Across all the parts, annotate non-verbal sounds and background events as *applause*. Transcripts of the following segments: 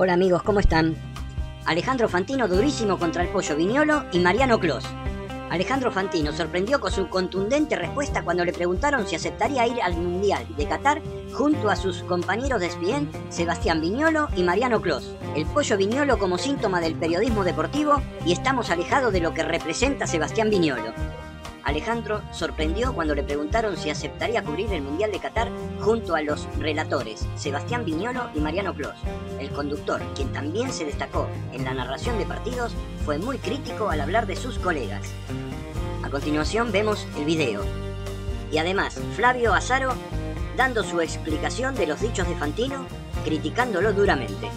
Hola amigos, ¿cómo están? Alejandro Fantino durísimo contra el pollo Viñolo y Mariano Clos. Alejandro Fantino sorprendió con su contundente respuesta cuando le preguntaron si aceptaría ir al Mundial de Qatar junto a sus compañeros de ESPN Sebastián Viñolo y Mariano Clos. El pollo Viñolo como síntoma del periodismo deportivo y estamos alejados de lo que representa Sebastián Viñolo. Alejandro sorprendió cuando le preguntaron si aceptaría cubrir el Mundial de Qatar junto a los relatores Sebastián Viñolo y Mariano Clos. El conductor, quien también se destacó en la narración de partidos, fue muy crítico al hablar de sus colegas. A continuación vemos el video. Y además, Flavio Azaro dando su explicación de los dichos de Fantino, criticándolo duramente.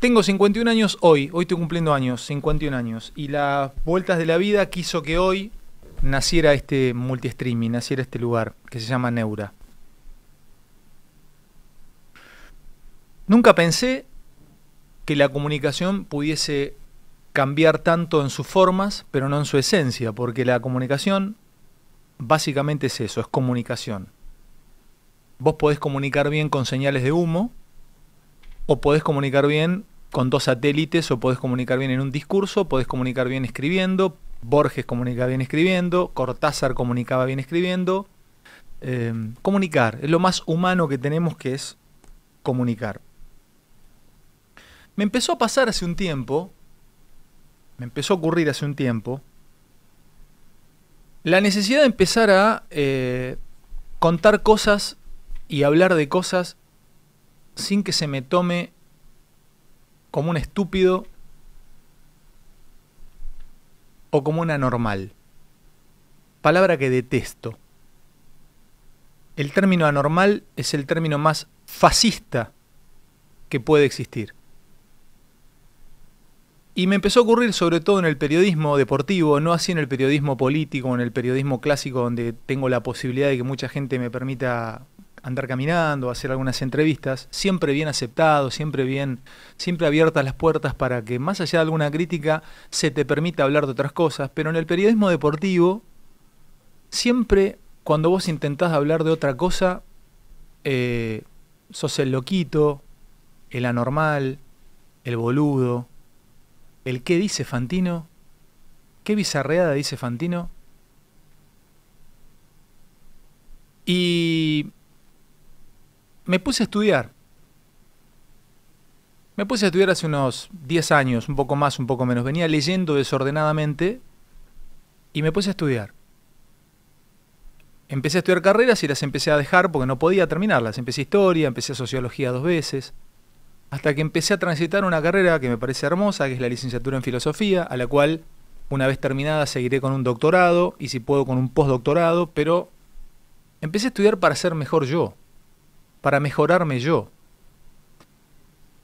Tengo 51 años hoy, hoy estoy cumpliendo años, 51 años, y las vueltas de la vida quiso que hoy naciera este multi-streaming, naciera este lugar que se llama Neura. Nunca pensé que la comunicación pudiese cambiar tanto en sus formas, pero no en su esencia, porque la comunicación básicamente es eso, es comunicación. Vos podés comunicar bien con señales de humo, o podés comunicar bien con dos satélites o podés comunicar bien en un discurso, podés comunicar bien escribiendo, Borges comunicaba bien escribiendo, Cortázar comunicaba bien escribiendo. Eh, comunicar, es lo más humano que tenemos que es comunicar. Me empezó a pasar hace un tiempo, me empezó a ocurrir hace un tiempo, la necesidad de empezar a eh, contar cosas y hablar de cosas sin que se me tome como un estúpido o como un anormal. Palabra que detesto. El término anormal es el término más fascista que puede existir. Y me empezó a ocurrir sobre todo en el periodismo deportivo, no así en el periodismo político, en el periodismo clásico donde tengo la posibilidad de que mucha gente me permita andar caminando, hacer algunas entrevistas, siempre bien aceptado, siempre bien, siempre abiertas las puertas para que más allá de alguna crítica se te permita hablar de otras cosas, pero en el periodismo deportivo siempre cuando vos intentás hablar de otra cosa eh, sos el loquito, el anormal, el boludo, el qué dice Fantino, qué bizarreada dice Fantino. Y me puse a estudiar. Me puse a estudiar hace unos 10 años, un poco más, un poco menos. Venía leyendo desordenadamente y me puse a estudiar. Empecé a estudiar carreras y las empecé a dejar porque no podía terminarlas. Empecé historia, empecé sociología dos veces, hasta que empecé a transitar una carrera que me parece hermosa, que es la licenciatura en filosofía, a la cual una vez terminada seguiré con un doctorado y si puedo con un postdoctorado, pero empecé a estudiar para ser mejor yo para mejorarme yo.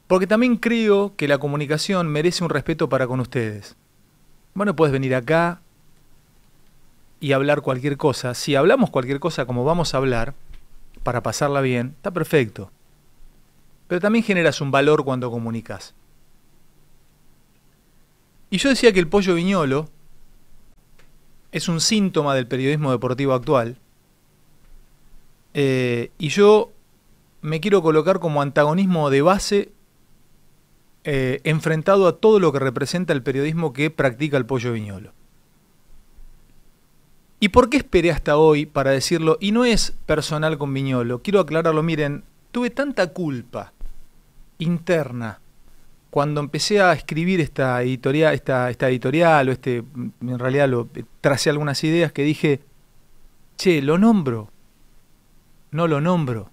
Porque también creo que la comunicación merece un respeto para con ustedes. Bueno, puedes venir acá y hablar cualquier cosa. Si hablamos cualquier cosa como vamos a hablar, para pasarla bien, está perfecto. Pero también generas un valor cuando comunicas. Y yo decía que el pollo viñolo es un síntoma del periodismo deportivo actual. Eh, y yo me quiero colocar como antagonismo de base eh, enfrentado a todo lo que representa el periodismo que practica el pollo viñolo. ¿Y por qué esperé hasta hoy para decirlo? Y no es personal con Viñolo, quiero aclararlo, miren, tuve tanta culpa interna cuando empecé a escribir esta editorial, esta, editorial o este, en realidad lo, tracé algunas ideas que dije, che, lo nombro, no lo nombro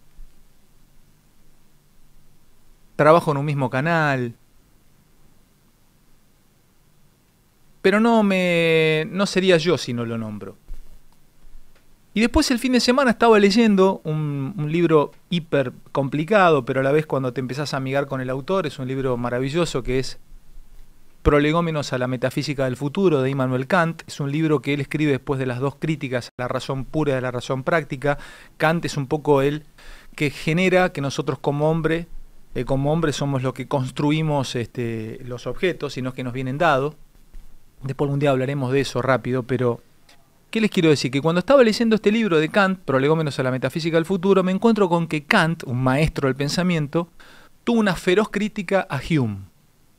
trabajo en un mismo canal. Pero no me. no sería yo si no lo nombro. Y después el fin de semana estaba leyendo un, libro hiper complicado, pero a la vez cuando te empezás a amigar con el autor, es un libro maravilloso que es Prolegómenos a la Metafísica del Futuro de Immanuel Kant. Es un libro que él escribe después de las dos críticas, la razón pura y la razón práctica. Kant es un poco el que genera que nosotros como hombre eh, como hombres somos los que construimos este, los objetos, sino que nos vienen dados. Después un día hablaremos de eso rápido, pero ¿qué les quiero decir? Que cuando estaba leyendo este libro de Kant, Prolegómenos a la Metafísica del Futuro, me encuentro con que Kant, un maestro del pensamiento, tuvo una feroz crítica a Hume,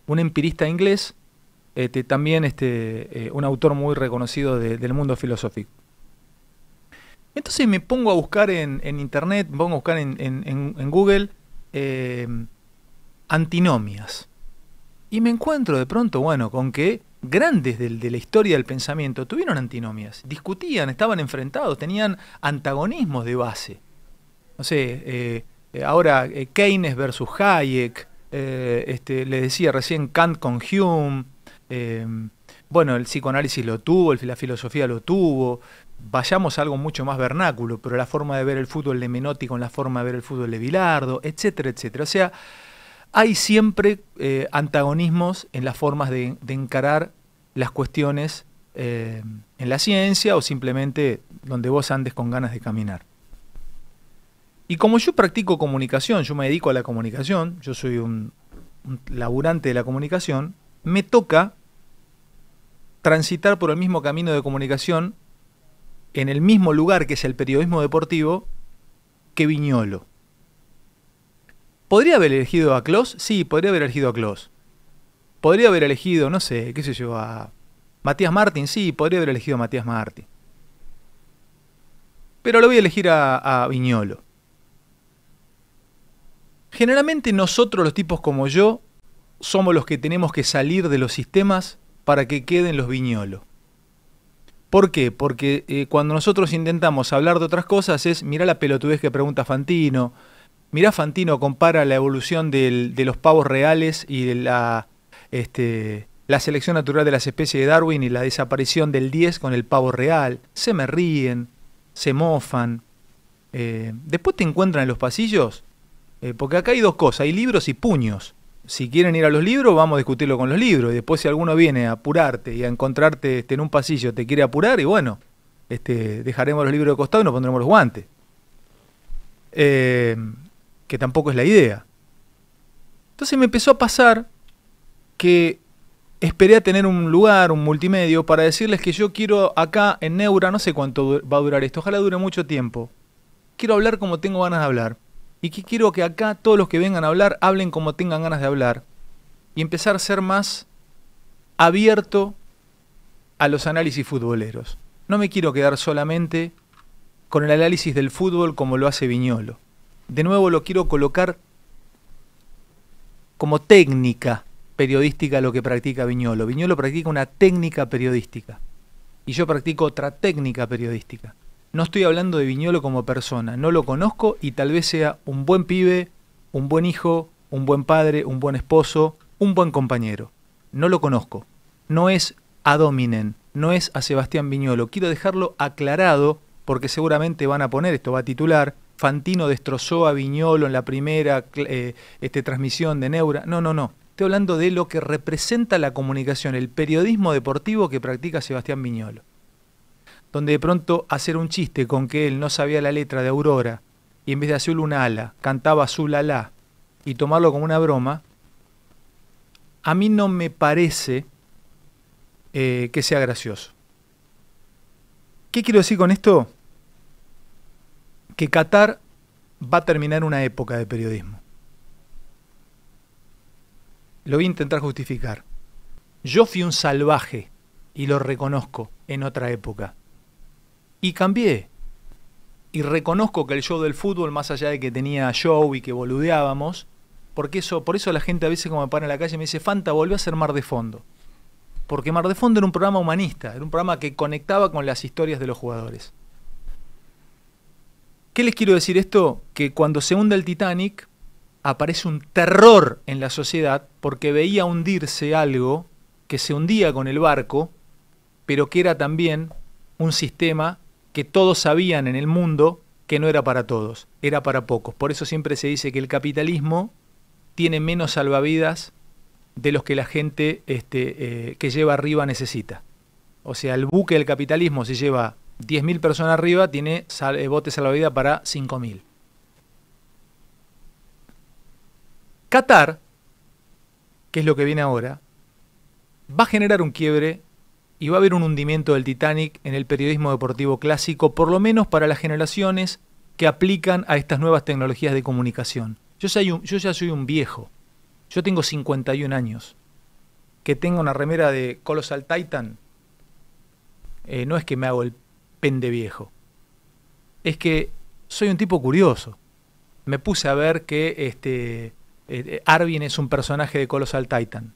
un empirista inglés, este, también este, eh, un autor muy reconocido del mundo filosófico. Entonces me pongo a buscar en, internet, me pongo a buscar en Google eh, antinomias. Y me encuentro de pronto, bueno, con que grandes de, la historia del pensamiento tuvieron antinomias, discutían, estaban enfrentados, tenían antagonismos de base. No sé, eh, eh, ahora Keynes versus Hayek, este, le decía recién Kant con Hume, bueno, el psicoanálisis lo tuvo, la filosofía lo tuvo, vayamos a algo mucho más vernáculo, pero la forma de ver el fútbol de Menotti con la forma de ver el fútbol de Bilardo, etcétera, etcétera. O sea, hay siempre eh, antagonismos en las formas de, encarar las cuestiones eh, en la ciencia o simplemente donde vos andes con ganas de caminar. Y como yo practico comunicación, yo me dedico a la comunicación, yo soy un, un laburante de la comunicación, me toca transitar por el mismo camino de comunicación en el mismo lugar que es el periodismo deportivo que Viñolo. ¿Podría haber elegido a Klaus? Sí, podría haber elegido a Klaus. Podría haber elegido, no sé, qué sé yo, a Matías Martín. Sí, podría haber elegido a Matías Martín. Pero lo voy a elegir a, a Viñolo. Generalmente nosotros los tipos como yo somos los que tenemos que salir de los sistemas para que queden los viñolos. ¿Por qué? Porque eh, cuando nosotros intentamos hablar de otras cosas es, mirá la pelotudez que pregunta Fantino, mirá Fantino compara la evolución de los pavos reales y de la, este, la selección natural de las especies de Darwin y la desaparición del 10 con el pavo real. Se me ríen, se mofan. Eh, después te encuentran en los pasillos, eh, porque acá hay dos cosas, hay libros y puños si quieren ir a los libros, vamos a discutirlo con los libros. Y después si alguno viene a apurarte y a encontrarte este, en un pasillo, te quiere apurar, y bueno, este, dejaremos los libros de costado y nos pondremos los guantes. Eh, que tampoco es la idea. Entonces me empezó a pasar que esperé a tener un lugar, un multimedio, para decirles que yo quiero acá en Neura, no sé cuánto va a durar esto, ojalá dure mucho tiempo. Quiero hablar como tengo ganas de hablar y que quiero que acá todos los que vengan a hablar hablen como tengan ganas de hablar y empezar a ser más abierto a los análisis futboleros. No me quiero quedar solamente con el análisis del fútbol como lo hace Viñolo. De nuevo lo quiero colocar como técnica periodística lo que practica Viñolo. Viñolo practica una técnica periodística y yo practico otra técnica periodística. No estoy hablando de Viñolo como persona, no lo conozco y tal vez sea un buen pibe, un buen hijo, un buen padre, un buen esposo, un buen compañero. No lo conozco. No es a Dominen, no es a Sebastián Viñolo. Quiero dejarlo aclarado porque seguramente van a poner, esto va a titular, Fantino destrozó a Viñolo en la primera eh, este, transmisión de Neura. No, no, no. Estoy hablando de lo que representa la comunicación, el periodismo deportivo que practica Sebastián Viñolo donde de pronto hacer un chiste con que él no sabía la letra de Aurora y en vez de azul una ala, cantaba azul y tomarlo como una broma, a mí no me parece eh, que sea gracioso. ¿Qué quiero decir con esto? Que Qatar va a terminar una época de periodismo. Lo voy a intentar justificar. Yo fui un salvaje, y lo reconozco, en otra época y cambié. Y reconozco que el show del fútbol, más allá de que tenía show y que boludeábamos, porque eso, por eso la gente a veces como me para en la calle me dice, Fanta, volvió a ser Mar de Fondo. Porque Mar de Fondo era un programa humanista, era un programa que conectaba con las historias de los jugadores. ¿Qué les quiero decir esto? Que cuando se hunde el Titanic, aparece un terror en la sociedad porque veía hundirse algo que se hundía con el barco, pero que era también un sistema que todos sabían en el mundo que no era para todos, era para pocos. Por eso siempre se dice que el capitalismo tiene menos salvavidas de los que la gente este, eh, que lleva arriba necesita. O sea, el buque del capitalismo, si lleva 10.000 personas arriba, tiene sal eh, botes salvavidas para 5.000. Qatar, que es lo que viene ahora, va a generar un quiebre y va a haber un hundimiento del Titanic en el periodismo deportivo clásico, por lo menos para las generaciones que aplican a estas nuevas tecnologías de comunicación. Yo, soy yo ya soy un viejo, yo tengo 51 años. Que tengo una remera de Colossal Titan, eh, no es que me hago el pende viejo, es que soy un tipo curioso. Me puse a ver que este, eh, eh, Arvin es un personaje de Colossal Titan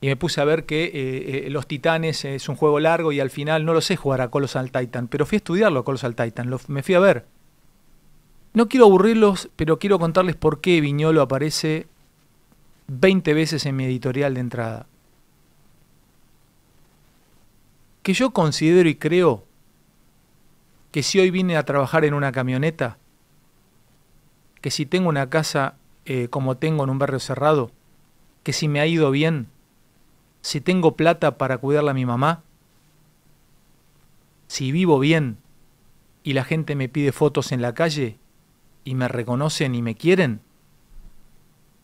y me puse a ver que eh, eh, Los Titanes es un juego largo y al final no lo sé jugar a Colossal Titan, pero fui a estudiarlo a Colossal Titan, me fui a ver. No quiero aburrirlos, pero quiero contarles por qué Viñolo aparece 20 veces en mi editorial de entrada. Que yo considero y creo que si hoy vine a trabajar en una camioneta, que si tengo una casa eh, como tengo en un barrio cerrado, que si me ha ido bien, si tengo plata para cuidarla a mi mamá, si vivo bien y la gente me pide fotos en la calle y me reconocen y me quieren,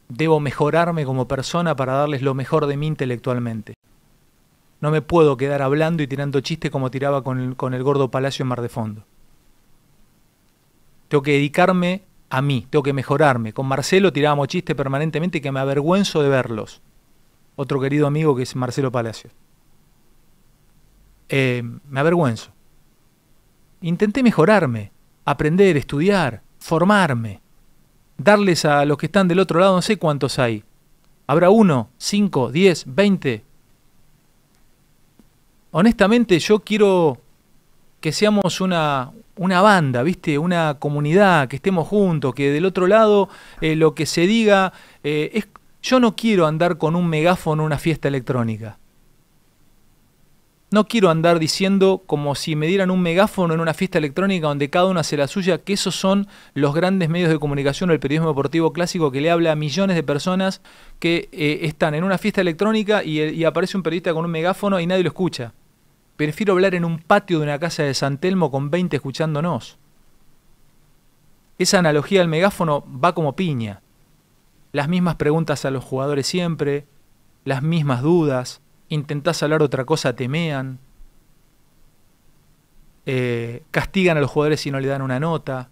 debo mejorarme como persona para darles lo mejor de mí intelectualmente. No me puedo quedar hablando y tirando chistes como tiraba con el, con el gordo Palacio en Mar de Fondo. Tengo que dedicarme a mí, tengo que mejorarme. Con Marcelo tirábamos chistes permanentemente que me avergüenzo de verlos otro querido amigo que es Marcelo Palacios. Eh, me avergüenzo. Intenté mejorarme, aprender, estudiar, formarme, darles a los que están del otro lado, no sé cuántos hay. ¿Habrá uno, cinco, diez, veinte? Honestamente yo quiero que seamos una, una banda, ¿viste? Una comunidad, que estemos juntos, que del otro lado eh, lo que se diga eh, es yo no quiero andar con un megáfono en una fiesta electrónica. No quiero andar diciendo como si me dieran un megáfono en una fiesta electrónica donde cada uno hace la suya, que esos son los grandes medios de comunicación o el periodismo deportivo clásico que le habla a millones de personas que eh, están en una fiesta electrónica y, eh, y aparece un periodista con un megáfono y nadie lo escucha. Prefiero hablar en un patio de una casa de San Telmo con 20 escuchándonos. Esa analogía del megáfono va como piña las mismas preguntas a los jugadores siempre, las mismas dudas, intentás hablar otra cosa, temean, eh, castigan a los jugadores si no le dan una nota,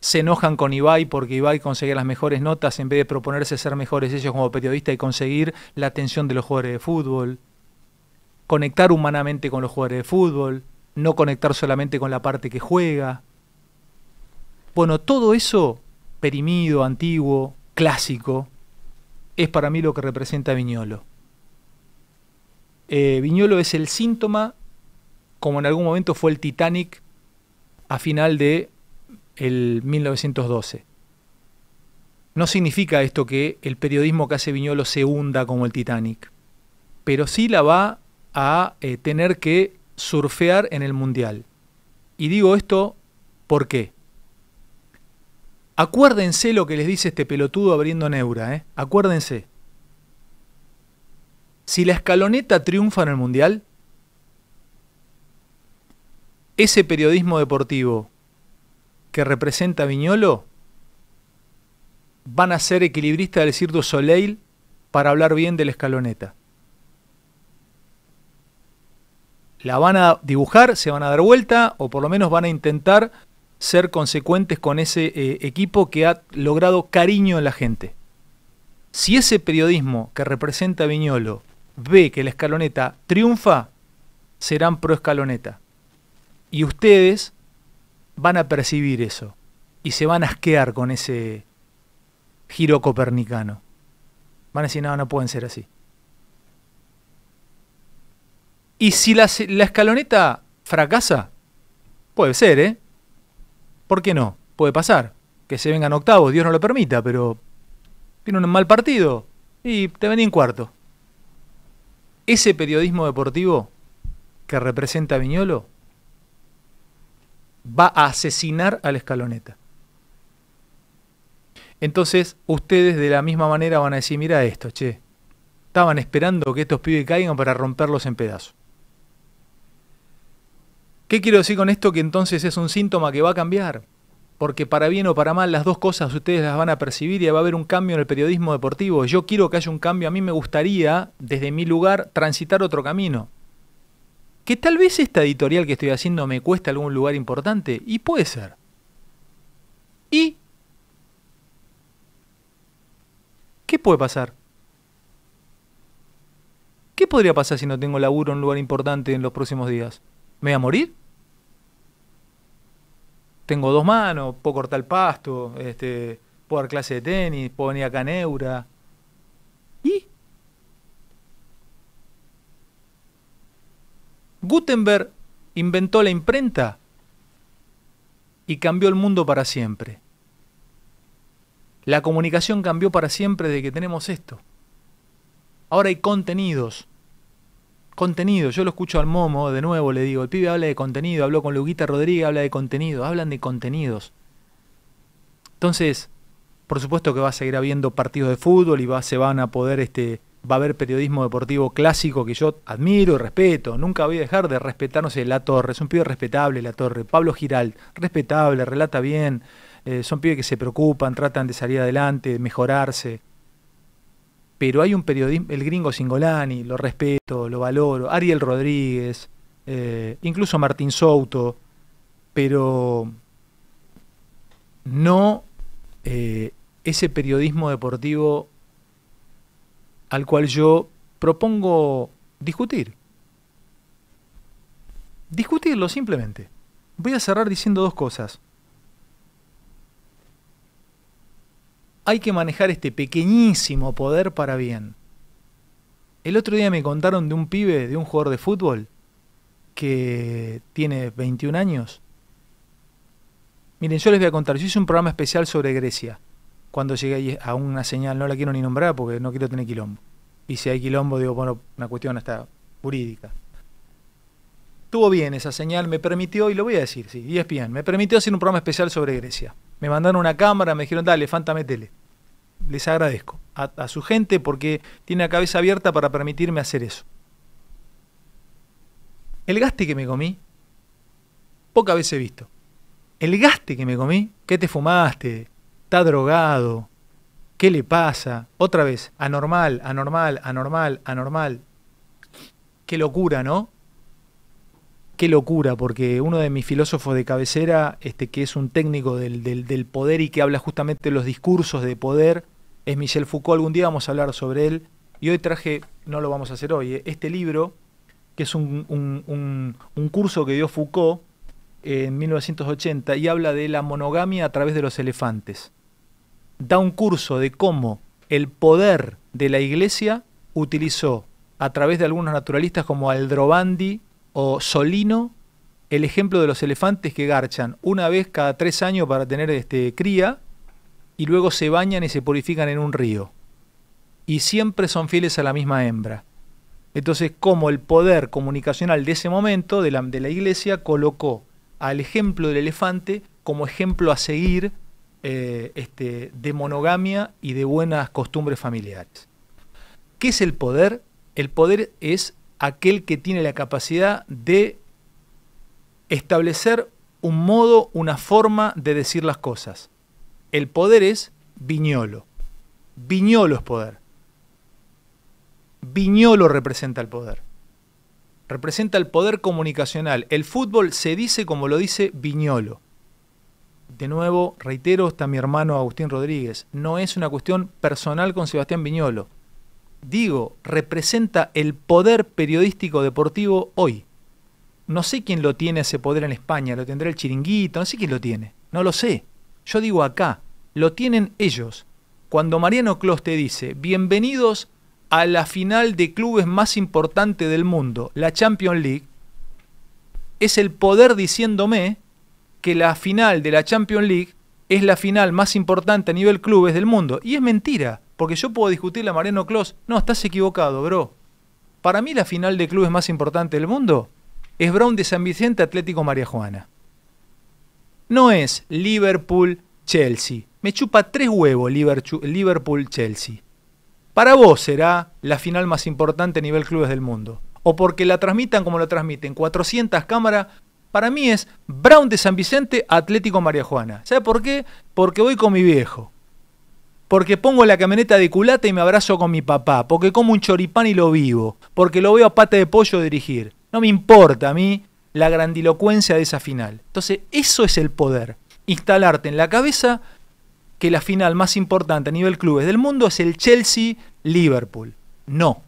se enojan con Ibai porque Ibai consigue las mejores notas en vez de proponerse ser mejores ellos como periodista y conseguir la atención de los jugadores de fútbol, conectar humanamente con los jugadores de fútbol, no conectar solamente con la parte que juega. Bueno, todo eso, perimido, antiguo, clásico es para mí lo que representa Viñolo. Eh, Viñolo es el síntoma, como en algún momento fue el Titanic a final de el 1912. No significa esto que el periodismo que hace Viñolo se hunda como el Titanic, pero sí la va a eh, tener que surfear en el Mundial. Y digo esto, porque. Acuérdense lo que les dice este pelotudo abriendo Neura, ¿eh? Acuérdense. Si la escaloneta triunfa en el Mundial, ese periodismo deportivo que representa Viñolo van a ser equilibristas del Cirque Soleil para hablar bien de la escaloneta. La van a dibujar, se van a dar vuelta o por lo menos van a intentar ser consecuentes con ese eh, equipo que ha logrado cariño en la gente. Si ese periodismo que representa Viñolo ve que la escaloneta triunfa, serán pro escaloneta. Y ustedes van a percibir eso y se van a asquear con ese giro copernicano. Van a decir, no, no pueden ser así. Y si la escaloneta fracasa, puede ser, ¿eh? ¿Por qué no? Puede pasar. Que se vengan octavos, Dios no lo permita, pero tiene un mal partido y te vení en cuarto. Ese periodismo deportivo que representa a Viñolo va a asesinar a la escaloneta. Entonces, ustedes de la misma manera van a decir, mira esto, che, estaban esperando que estos pibes caigan para romperlos en pedazos. ¿Qué quiero decir con esto? Que entonces es un síntoma que va a cambiar. Porque para bien o para mal, las dos cosas ustedes las van a percibir y va a haber un cambio en el periodismo deportivo. Yo quiero que haya un cambio. A mí me gustaría, desde mi lugar, transitar otro camino. Que tal vez esta editorial que estoy haciendo me cueste algún lugar importante. Y puede ser. ¿Y qué puede pasar? ¿Qué podría pasar si no tengo laburo en un lugar importante en los próximos días? ¿Me voy a morir? tengo dos manos, puedo cortar el pasto, este, puedo dar clase de tenis, puedo venir acá a Neura. ¿Y? Gutenberg inventó la imprenta y cambió el mundo para siempre. La comunicación cambió para siempre de que tenemos esto. Ahora hay contenidos, contenido. Yo lo escucho al Momo, de nuevo le digo, el pibe habla de contenido, habló con Luguita Rodríguez, habla de contenido, hablan de contenidos. Entonces, por supuesto que va a seguir habiendo partidos de fútbol y va, se van a poder, este, va a haber periodismo deportivo clásico que yo admiro y respeto. Nunca voy a dejar de respetar, no sé, La Torre, es un pibe respetable, La Torre. Pablo Giral, respetable, relata bien. Eh, son pibes que se preocupan, tratan de salir adelante, de mejorarse pero hay un periodismo, el gringo Singolani, lo respeto, lo valoro, Ariel Rodríguez, eh, incluso Martín Souto, pero no eh, ese periodismo deportivo al cual yo propongo discutir. Discutirlo simplemente. Voy a cerrar diciendo dos cosas. hay que manejar este pequeñísimo poder para bien. El otro día me contaron de un pibe, de un jugador de fútbol, que tiene 21 años. Miren, yo les voy a contar, yo hice un programa especial sobre Grecia, cuando llegué a una señal, no la quiero ni nombrar porque no quiero tener quilombo. Y si hay quilombo, digo, bueno, una cuestión hasta jurídica. Tuvo bien esa señal, me permitió, y lo voy a decir, sí, bien, me permitió hacer un programa especial sobre Grecia me mandaron una cámara, me dijeron, dale, Fanta, métele. Les agradezco a, su gente porque tiene la cabeza abierta para permitirme hacer eso. El gaste que me comí, poca veces he visto. El gaste que me comí, ¿qué te fumaste? ¿Está drogado? ¿Qué le pasa? Otra vez, anormal, anormal, anormal, anormal. Qué locura, ¿no? qué locura, porque uno de mis filósofos de cabecera, este, que es un técnico del, del, poder y que habla justamente de los discursos de poder, es Michel Foucault. Algún día vamos a hablar sobre él. Y hoy traje, no lo vamos a hacer hoy, eh, este libro, que es un, un, un, un curso que dio Foucault en 1980 y habla de la monogamia a través de los elefantes. Da un curso de cómo el poder de la iglesia utilizó a través de algunos naturalistas como Aldrovandi o Solino, el ejemplo de los elefantes que garchan una vez cada tres años para tener este, cría y luego se bañan y se purifican en un río. Y siempre son fieles a la misma hembra. Entonces, como el poder comunicacional de ese momento, de la, iglesia, colocó al ejemplo del elefante como ejemplo a seguir eh, este, de monogamia y de buenas costumbres familiares. ¿Qué es el poder? El poder es aquel que tiene la capacidad de establecer un modo, una forma de decir las cosas. El poder es Viñolo. Viñolo es poder. Viñolo representa el poder. Representa el poder comunicacional. El fútbol se dice como lo dice Viñolo. De nuevo, reitero, está mi hermano Agustín Rodríguez. No es una cuestión personal con Sebastián Viñolo digo, representa el poder periodístico deportivo hoy. No sé quién lo tiene ese poder en España, lo tendrá el chiringuito, no sé quién lo tiene, no lo sé. Yo digo acá, lo tienen ellos. Cuando Mariano Clos te dice, bienvenidos a la final de clubes más importante del mundo, la Champions League, es el poder diciéndome que la final de la Champions League es la final más importante a nivel clubes del mundo. Y es mentira. Porque yo puedo discutir la Mariano claus no, estás equivocado, bro. Para mí la final de clubes más importante del mundo es Brown de San Vicente Atlético María Juana. No es Liverpool Chelsea. Me chupa tres huevos Liverpool Chelsea. Para vos será la final más importante a nivel clubes del mundo. O porque la transmitan como la transmiten, 400 cámaras. Para mí es Brown de San Vicente Atlético María Juana. ¿Sabe por qué? Porque voy con mi viejo porque pongo la camioneta de culata y me abrazo con mi papá, porque como un choripán y lo vivo, porque lo veo a pata de pollo dirigir. No me importa a mí la grandilocuencia de esa final. Entonces, eso es el poder. Instalarte en la cabeza que la final más importante a nivel clubes del mundo es el Chelsea-Liverpool. No.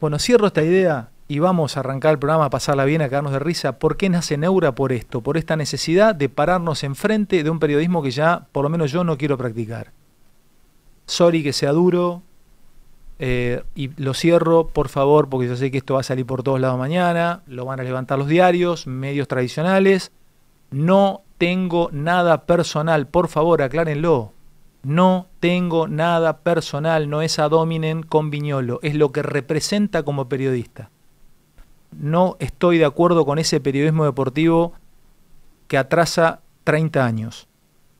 Bueno, cierro esta idea y vamos a arrancar el programa, a pasarla bien, a quedarnos de risa. ¿Por qué nace Neura? Por esto, por esta necesidad de pararnos enfrente de un periodismo que ya, por lo menos yo, no quiero practicar. Sorry que sea duro. Eh, y lo cierro, por favor, porque yo sé que esto va a salir por todos lados mañana. Lo van a levantar los diarios, medios tradicionales. No tengo nada personal, por favor, aclárenlo. No tengo nada personal, no es a Dominen con Viñolo, es lo que representa como periodista no estoy de acuerdo con ese periodismo deportivo que atrasa 30 años.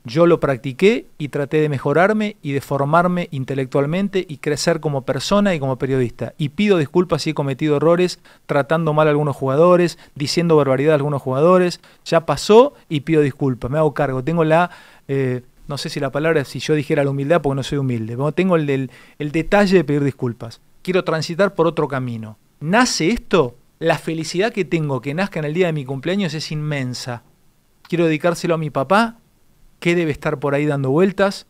Yo lo practiqué y traté de mejorarme y de formarme intelectualmente y crecer como persona y como periodista. Y pido disculpas si he cometido errores tratando mal a algunos jugadores, diciendo barbaridad a algunos jugadores. Ya pasó y pido disculpas, me hago cargo. Tengo la, eh, no sé si la palabra, si yo dijera la humildad, porque no soy humilde, pero tengo el, el detalle de pedir disculpas. Quiero transitar por otro camino. ¿Nace esto? la felicidad que tengo que nazca en el día de mi cumpleaños es inmensa. Quiero dedicárselo a mi papá, que debe estar por ahí dando vueltas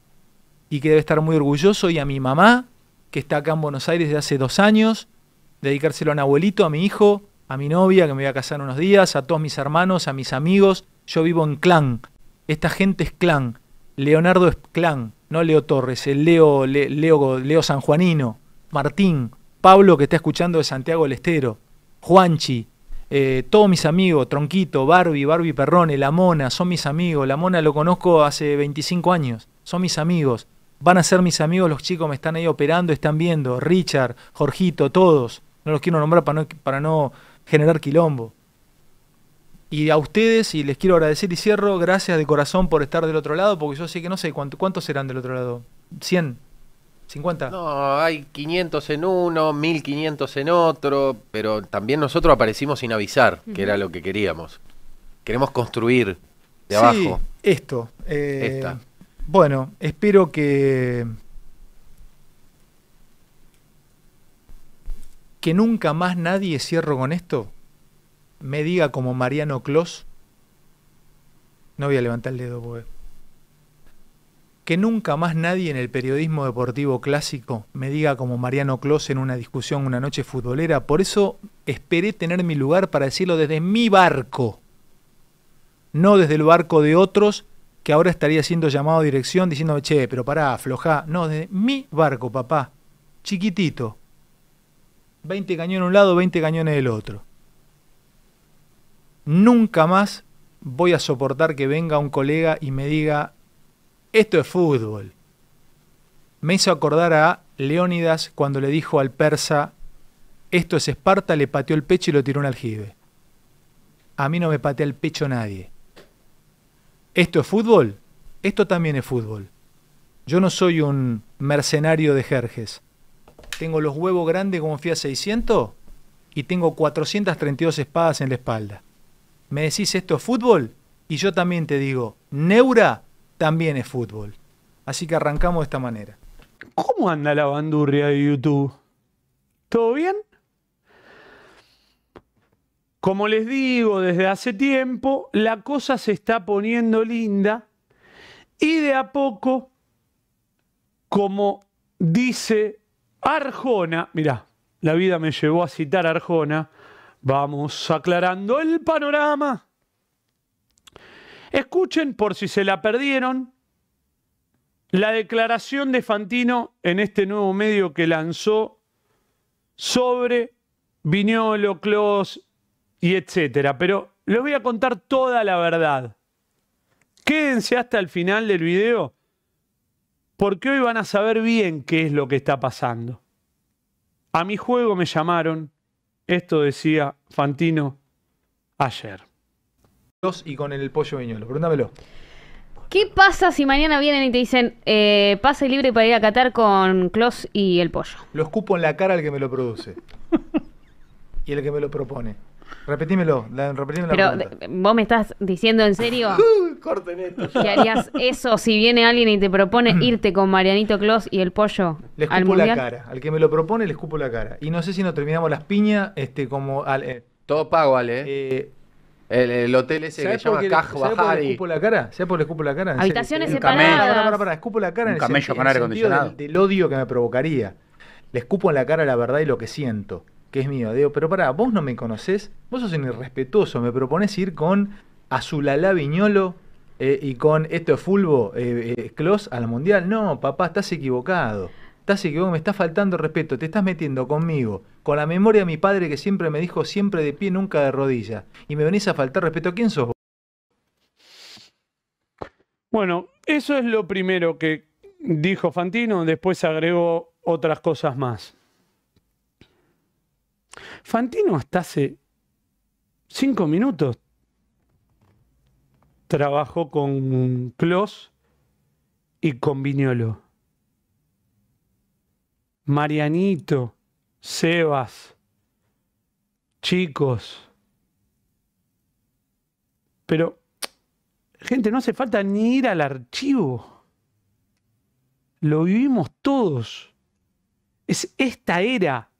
y que debe estar muy orgulloso, y a mi mamá, que está acá en Buenos Aires desde hace dos años, dedicárselo a mi abuelito, a mi hijo, a mi novia, que me voy a casar unos días, a todos mis hermanos, a mis amigos. Yo vivo en clan. Esta gente es clan. Leonardo es clan, no Leo Torres, el Leo, Leo, Leo Sanjuanino, Martín, Pablo que está escuchando de Santiago El Estero. Juanchi, eh, todos mis amigos, Tronquito, Barbie, Barbie Perrone, La Mona, son mis amigos. La Mona lo conozco hace 25 años, son mis amigos. Van a ser mis amigos, los chicos me están ahí operando, están viendo. Richard, Jorgito, todos. No los quiero nombrar para no, para no generar quilombo. Y a ustedes, y les quiero agradecer y cierro, gracias de corazón por estar del otro lado, porque yo sé que no sé cuántos serán del otro lado. 100, no, hay 500 en uno, 1500 en otro, pero también nosotros aparecimos sin avisar, que era lo que queríamos. Queremos construir de abajo. Esto. Eh, bueno, espero que. Que nunca más nadie, cierro con esto, me diga como Mariano Clos. No voy a levantar el dedo, porque que nunca más nadie en el periodismo deportivo clásico me diga como Mariano Clos en una discusión una noche futbolera. Por eso esperé tener mi lugar para decirlo desde mi barco, no desde el barco de otros que ahora estaría siendo llamado a dirección diciendo, che, pero pará, aflojá. No, desde mi barco, papá, chiquitito. 20 cañones un lado, 20 cañones del otro. Nunca más voy a soportar que venga un colega y me diga esto es fútbol. Me hizo acordar a Leónidas cuando le dijo al persa, esto es Esparta, le pateó el pecho y lo tiró un aljibe. A mí no me patea el pecho nadie. ¿Esto es fútbol? Esto también es fútbol. Yo no soy un mercenario de Jerjes. Tengo los huevos grandes como FIA 600 y tengo 432 espadas en la espalda. Me decís esto es fútbol y yo también te digo, Neura, también es fútbol. Así que arrancamos de esta manera. ¿Cómo anda la bandurria de YouTube? ¿Todo bien? Como les digo desde hace tiempo, la cosa se está poniendo linda y de a poco, como dice Arjona, mirá, la vida me llevó a citar a Arjona, vamos aclarando el panorama. Escuchen, por si se la perdieron, la declaración de Fantino en este nuevo medio que lanzó sobre Viñolo, Clos y etcétera. Pero les voy a contar toda la verdad. Quédense hasta el final del video porque hoy van a saber bien qué es lo que está pasando. A mi juego me llamaron, esto decía Fantino ayer y con el pollo viñolo. Pregúntamelo. ¿Qué pasa si mañana vienen y te dicen eh, pase libre para ir a Qatar con Klaus y el pollo? Lo escupo en la cara al que me lo produce. *laughs* y el que me lo propone. Repetímelo, Pero vos me estás diciendo en serio *laughs* Corten esto. ¿Qué harías eso si viene alguien y te propone *clears throat* irte con Marianito Clos y el pollo. Le escupo la cara. Al que me lo propone, le escupo la cara. Y no sé si nos terminamos las piñas, este, como. Al, eh, Todo pago, Ale. Eh, eh el, hotel ese que se llama Cajo ¿Sabes por qué le escupo la cara? se por qué la cara? Habitaciones separadas. la cara Un el, camello con aire acondicionado. Del, odio que me provocaría. Le escupo en la cara la verdad y lo que siento, que es mío. Digo, pero pará, vos no me conocés, vos sos un irrespetuoso, me proponés ir con Azulalá Viñolo eh, y con esto de Fulbo, eh, eh, Clos al Mundial. No, papá, estás equivocado estás que vos me estás faltando respeto, te estás metiendo conmigo, con la memoria de mi padre que siempre me dijo siempre de pie, nunca de rodillas, y me venís a faltar respeto. ¿Quién sos vos? Bueno, eso es lo primero que dijo Fantino, después agregó otras cosas más. Fantino hasta hace cinco minutos trabajó con Clos y con Viñolo. Marianito, Sebas, chicos. Pero, gente, no hace falta ni ir al archivo. Lo vivimos todos. Es esta era.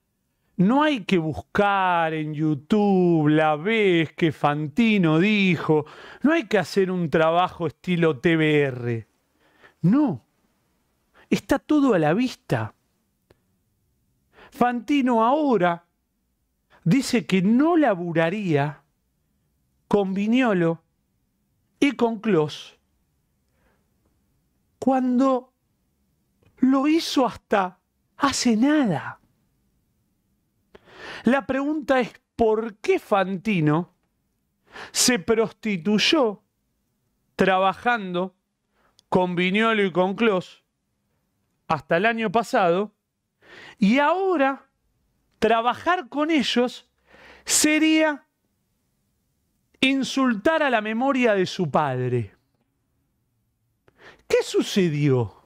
No hay que buscar en YouTube la vez que Fantino dijo. No hay que hacer un trabajo estilo TBR. No. Está todo a la vista. Fantino ahora dice que no laburaría con Viñolo y con Clos cuando lo hizo hasta hace nada. La pregunta es por qué Fantino se prostituyó trabajando con Viñolo y con Clos hasta el año pasado y ahora, trabajar con ellos sería insultar a la memoria de su padre. ¿Qué sucedió?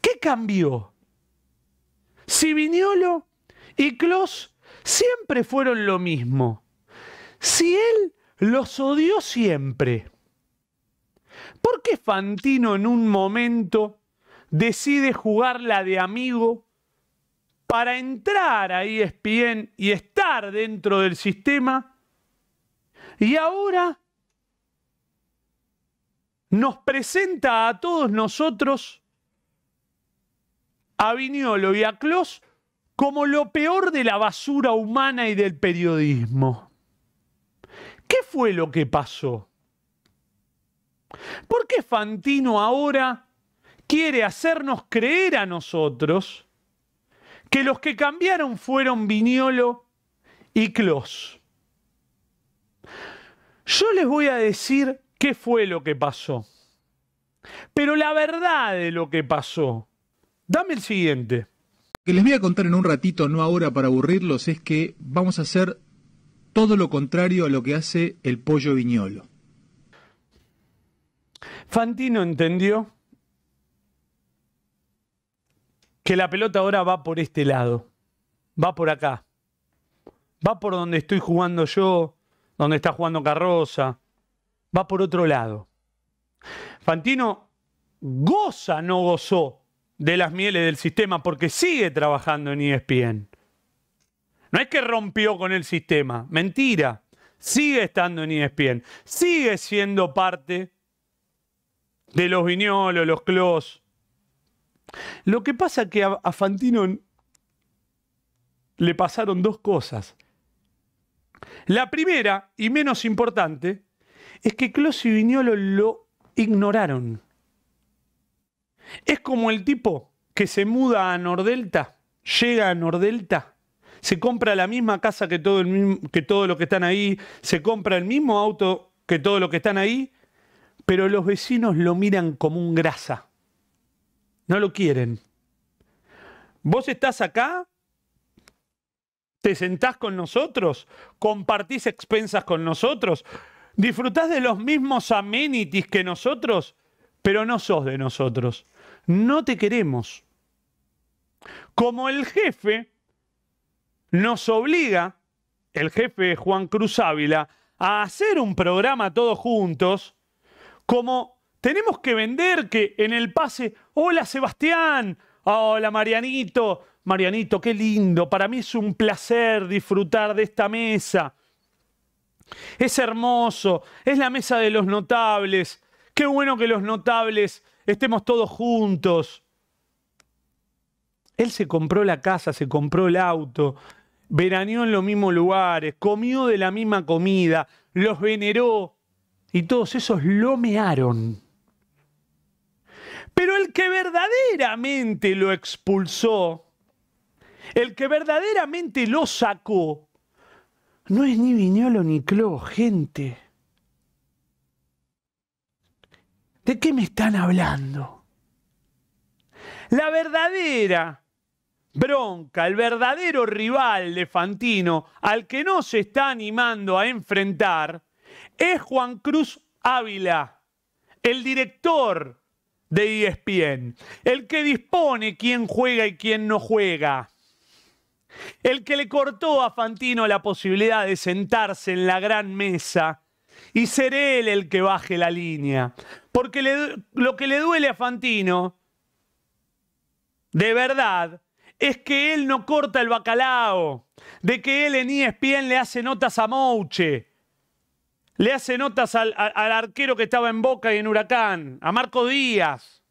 ¿Qué cambió? Si Viñolo y Clos siempre fueron lo mismo, si él los odió siempre, ¿por qué Fantino en un momento decide jugarla de amigo para entrar ahí ESPN y estar dentro del sistema. Y ahora nos presenta a todos nosotros a Vignolo y a Clos como lo peor de la basura humana y del periodismo. ¿Qué fue lo que pasó? ¿Por qué Fantino ahora quiere hacernos creer a nosotros que los que cambiaron fueron Viñolo y Clos. Yo les voy a decir qué fue lo que pasó. Pero la verdad de lo que pasó. Dame el siguiente. Lo que les voy a contar en un ratito, no ahora para aburrirlos, es que vamos a hacer todo lo contrario a lo que hace el pollo viñolo. Fantino entendió que la pelota ahora va por este lado, va por acá, va por donde estoy jugando yo, donde está jugando Carroza, va por otro lado. Fantino goza, no gozó de las mieles del sistema porque sigue trabajando en ESPN. No es que rompió con el sistema, mentira. Sigue estando en ESPN, sigue siendo parte de los Viñolos, los Clos, lo que pasa es que a, Fantino le pasaron dos cosas. La primera, y menos importante, es que Clos y Viñolo lo ignoraron. Es como el tipo que se muda a Nordelta, llega a Nordelta, se compra la misma casa que todo, el que todo lo que están ahí, se compra el mismo auto que todo lo que están ahí, pero los vecinos lo miran como un grasa. No lo quieren. Vos estás acá, te sentás con nosotros, compartís expensas con nosotros, disfrutás de los mismos amenities que nosotros, pero no sos de nosotros. No te queremos. Como el jefe nos obliga, el jefe Juan Cruz Ávila, a hacer un programa todos juntos, como tenemos que vender que en el pase, hola Sebastián, hola Marianito, Marianito, qué lindo, para mí es un placer disfrutar de esta mesa. Es hermoso, es la mesa de los notables, qué bueno que los notables estemos todos juntos. Él se compró la casa, se compró el auto, veraneó en los mismos lugares, comió de la misma comida, los veneró y todos esos lomearon. Pero el que verdaderamente lo expulsó, el que verdaderamente lo sacó, no es ni Viñolo ni Clo, gente. ¿De qué me están hablando? La verdadera bronca, el verdadero rival de Fantino al que no se está animando a enfrentar es Juan Cruz Ávila, el director de ESPN. El que dispone quién juega y quién no juega. El que le cortó a Fantino la posibilidad de sentarse en la gran mesa y ser él el que baje la línea. Porque lo que le duele a Fantino, de verdad, es que él no corta el bacalao, de que él en ESPN le hace notas a Mouche le hace notas al, arquero que estaba en Boca y en Huracán, a Marco Díaz.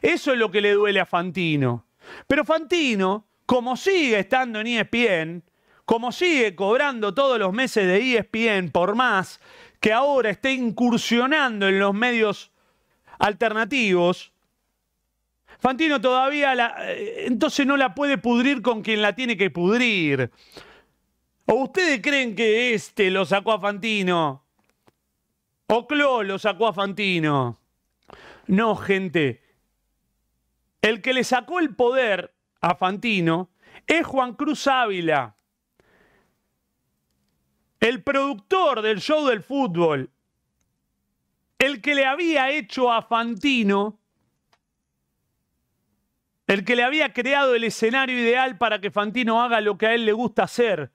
Eso es lo que le duele a Fantino. Pero Fantino, como sigue estando en ESPN, como sigue cobrando todos los meses de ESPN, por más que ahora esté incursionando en los medios alternativos, Fantino todavía la, eh, entonces no la puede pudrir con quien la tiene que pudrir. ¿O ustedes creen que este lo sacó a Fantino? Clo lo sacó a Fantino. No, gente. El que le sacó el poder a Fantino es Juan Cruz Ávila. El productor del show del fútbol. El que le había hecho a Fantino. El que le había creado el escenario ideal para que Fantino haga lo que a él le gusta hacer.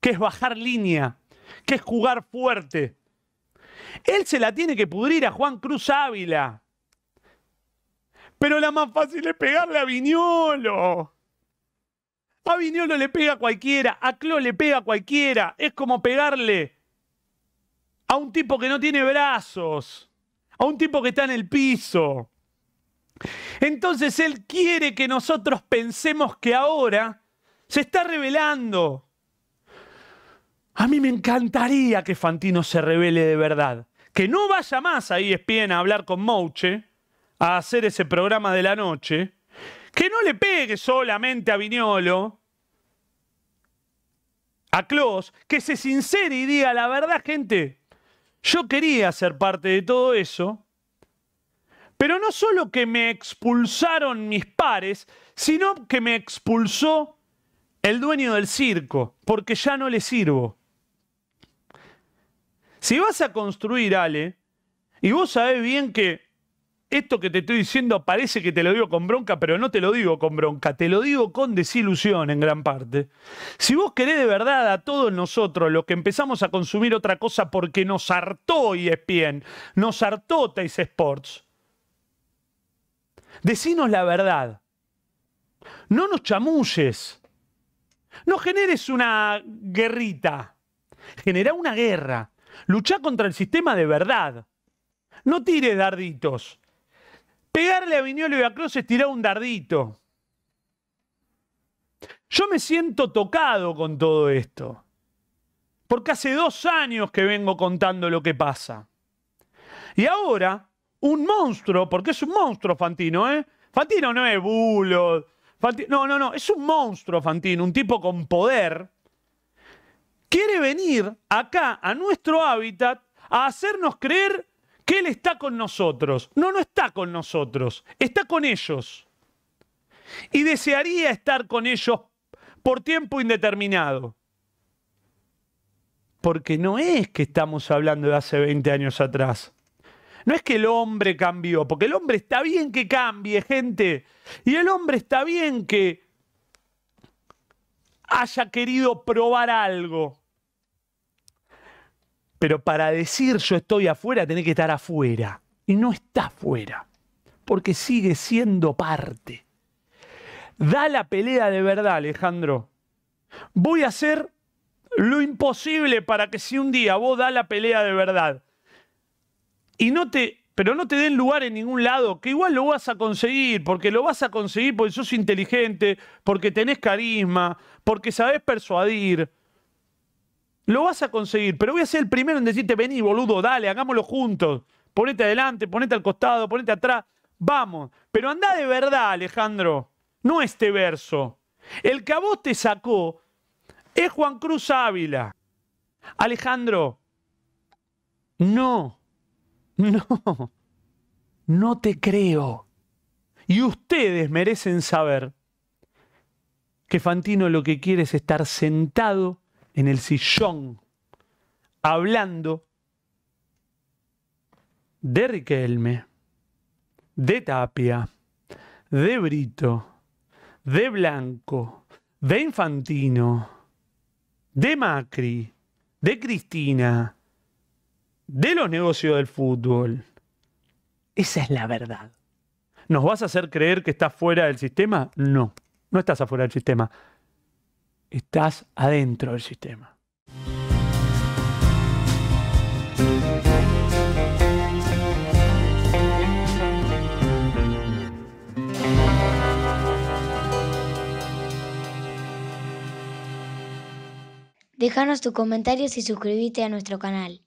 Que es bajar línea. Que es jugar fuerte él se la tiene que pudrir a Juan Cruz Ávila. Pero la más fácil es pegarle a Viñolo. A Viñolo le pega a cualquiera, a Clo le pega a cualquiera. Es como pegarle a un tipo que no tiene brazos, a un tipo que está en el piso. Entonces Él quiere que nosotros pensemos que ahora se está revelando a mí me encantaría que Fantino se revele de verdad. Que no vaya más a ESPN a hablar con Mouche, a hacer ese programa de la noche. Que no le pegue solamente a Viñolo, a Klaus, que se sincere y diga la verdad, gente. Yo quería ser parte de todo eso, pero no solo que me expulsaron mis pares, sino que me expulsó el dueño del circo, porque ya no le sirvo. Si vas a construir, Ale, y vos sabés bien que esto que te estoy diciendo parece que te lo digo con bronca, pero no te lo digo con bronca, te lo digo con desilusión en gran parte. Si vos querés de verdad a todos nosotros, los que empezamos a consumir otra cosa porque nos hartó y e ESPN, nos hartó teis Sports, decinos la verdad. No nos chamules, No generes una guerrita. Genera una guerra. Lucha contra el sistema de verdad. No tires darditos. Pegarle a Viñolo y a Cross es tirar un dardito. Yo me siento tocado con todo esto. Porque hace dos años que vengo contando lo que pasa. Y ahora, un monstruo, porque es un monstruo Fantino, ¿eh? Fantino no es bulo. no, no, no. Es un monstruo Fantino, un tipo con poder quiere venir acá a nuestro hábitat a hacernos creer que Él está con nosotros. No, no está con nosotros, está con ellos. Y desearía estar con ellos por tiempo indeterminado. Porque no es que estamos hablando de hace 20 años atrás. No es que el hombre cambió, porque el hombre está bien que cambie, gente. Y el hombre está bien que haya querido probar algo. Pero para decir yo estoy afuera, tenés que estar afuera. Y no está afuera, porque sigue siendo parte. Da la pelea de verdad, Alejandro. Voy a hacer lo imposible para que si un día vos da la pelea de verdad y no te pero no te den lugar en ningún lado, que igual lo vas a conseguir, porque lo vas a conseguir porque sos inteligente, porque tenés carisma, porque sabés persuadir, lo vas a conseguir, pero voy a ser el primero en decirte, vení, boludo, dale, hagámoslo juntos. Ponete adelante, ponete al costado, ponete atrás. Vamos. Pero anda de verdad, Alejandro. No este verso. El que a vos te sacó es Juan Cruz Ávila. Alejandro, no, no, no te creo. Y ustedes merecen saber que Fantino lo que quiere es estar sentado en el sillón hablando de Riquelme, de Tapia, de Brito, de Blanco, de Infantino, de Macri, de Cristina, de los negocios del fútbol. Esa es la verdad. ¿Nos vas a hacer creer que estás fuera del sistema? No, no estás afuera del sistema estás adentro del sistema. Déjanos tus comentarios y suscríbete a nuestro canal.